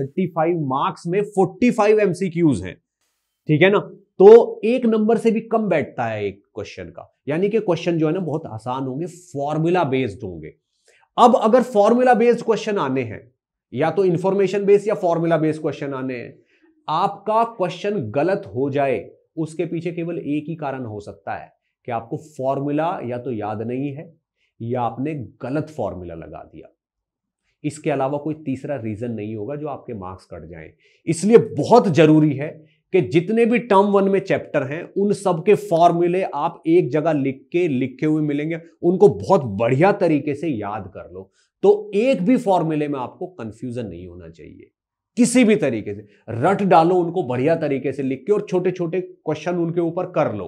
35 marks में 45 MCQs हैं ठीक है ना तो एक नंबर से भी कम बैठता है एक क्वेश्चन का यानी कि क्वेश्चन जो है ना बहुत आसान होंगे फॉर्मूला बेस्ड होंगे अब अगर फॉर्मूला बेस्ड क्वेश्चन आने हैं या तो इंफॉर्मेशन बेस्ड या फॉर्मूला बेस्ड क्वेश्चन आने हैं आपका क्वेश्चन गलत हो जाए उसके पीछे केवल एक ही कारण हो सकता है कि आपको फॉर्मूला या तो याद नहीं है या आपने गलत फॉर्मूला लगा दिया इसके अलावा कोई तीसरा रीज़न नहीं होगा जो आपके मार्क्स कट जाएं इसलिए बहुत ज़रूरी है कि जितने भी टर्म वन में चैप्टर हैं उन सब के फॉर्मूले आप एक जगह लिख के लिखे हुए मिलेंगे उनको बहुत बढ़िया तरीके से याद कर लो तो एक भी फॉर्मूले में आपको कंफ्यूजन नहीं होना चाहिए किसी भी तरीके से रट डालो उनको बढ़िया तरीके से लिख के और छोटे छोटे क्वेश्चन उनके ऊपर कर लो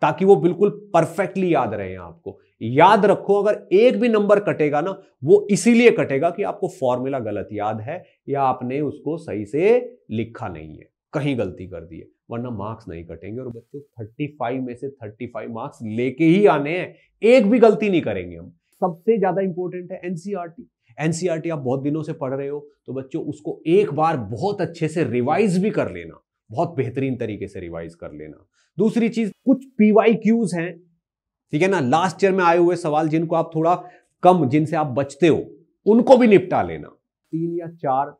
ताकि वो बिल्कुल परफेक्टली याद रहे आपको याद रखो अगर एक भी नंबर कटेगा ना वो इसीलिए कटेगा कि आपको फॉर्मूला गलत याद है या आपने उसको सही से लिखा नहीं है कहीं गलती कर दी है वरना मार्क्स नहीं कटेंगे और बच्चों 35 में से 35 मार्क्स लेके ही आने हैं एक भी गलती नहीं करेंगे हम सबसे ज्यादा इंपॉर्टेंट है एनसीआरटी एनसीआरटी e e आप बहुत दिनों से पढ़ रहे हो तो बच्चों उसको एक बार बहुत अच्छे से रिवाइज भी कर लेना बहुत बेहतरीन तरीके से रिवाइज कर लेना दूसरी चीज कुछ पीवाई क्यूज हैं ठीक है ना लास्ट ईयर में आए हुए सवाल जिनको आप थोड़ा कम जिनसे आप बचते हो उनको भी निपटा लेना तीन या चार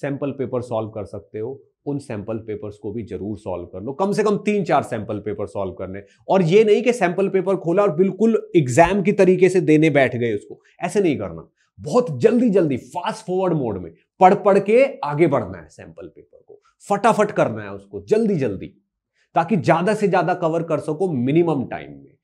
सैंपल पेपर सॉल्व कर सकते हो उन सैंपल पेपर्स को भी जरूर सॉल्व कर लो कम से कम तीन चार सैंपल पेपर सॉल्व करने और ये नहीं कि सैंपल पेपर खोला और बिल्कुल एग्जाम की तरीके से देने बैठ गए उसको ऐसे नहीं करना बहुत जल्दी जल्दी फास्ट फॉरवर्ड मोड में पढ़ पढ़ के आगे बढ़ना है सैंपल पेपर फटाफट करना है उसको जल्दी जल्दी ताकि ज्यादा से ज्यादा कवर कर सको मिनिमम टाइम में